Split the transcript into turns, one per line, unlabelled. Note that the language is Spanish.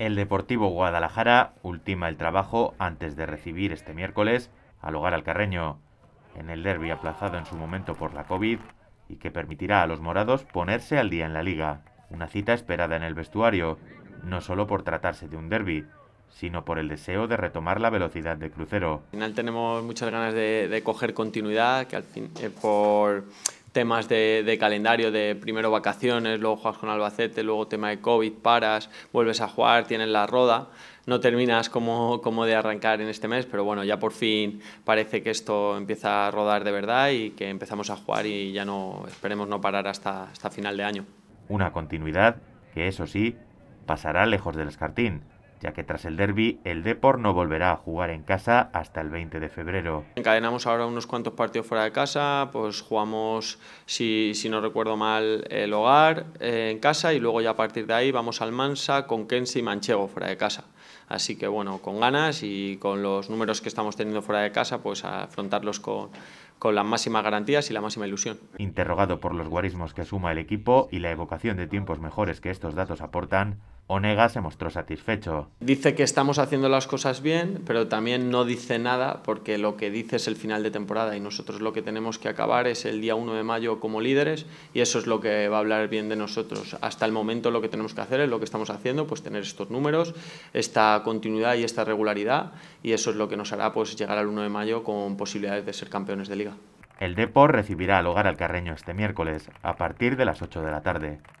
El Deportivo Guadalajara ultima el trabajo antes de recibir este miércoles al hogar al Carreño. en el derby aplazado en su momento por la COVID y que permitirá a los morados ponerse al día en la liga. Una cita esperada en el vestuario, no solo por tratarse de un derby, sino por el deseo de retomar la velocidad de crucero.
final tenemos muchas ganas de, coger continuidad, que al fin, eh, por temas de, calendario, de primero vacaciones, luego juegas con Albacete, luego tema de COVID, paras, vuelves a jugar, tienes la roda. No terminas como, de arrancar en este mes, pero bueno, ya por fin parece que esto empieza a rodar de verdad y que empezamos a jugar y ya no esperemos no parar hasta, hasta final de año.
Una continuidad que eso sí pasará lejos del escartín, ya que tras el derby el Depor no volverá a jugar en casa hasta el 20 de
febrero. Encadenamos ahora unos cuantos partidos fuera de casa, pues jugamos, si, no recuerdo mal, el hogar eh, en casa y luego ya a partir de ahí vamos al Mansa, con Kensi y Manchego fuera de casa. Así que bueno, con ganas y con los números que estamos teniendo fuera de casa, pues afrontarlos con, con las máximas garantías y la máxima ilusión.
Interrogado por los guarismos que suma el equipo y la evocación de tiempos mejores que estos datos aportan, Onega se mostró satisfecho.
Dice que estamos haciendo las cosas bien, pero también no dice nada porque lo que dice es el final de temporada y nosotros lo que tenemos que acabar es el día 1 de mayo como líderes y eso es lo que va a hablar bien de nosotros. Hasta el momento lo que tenemos que hacer es lo que estamos haciendo, pues tener estos números, esta continuidad y esta regularidad y eso es lo que nos hará pues llegar al 1 de mayo con posibilidades de ser campeones de liga. El Depor recibirá al hogar al Carreño este miércoles
a partir de las 8 de la tarde.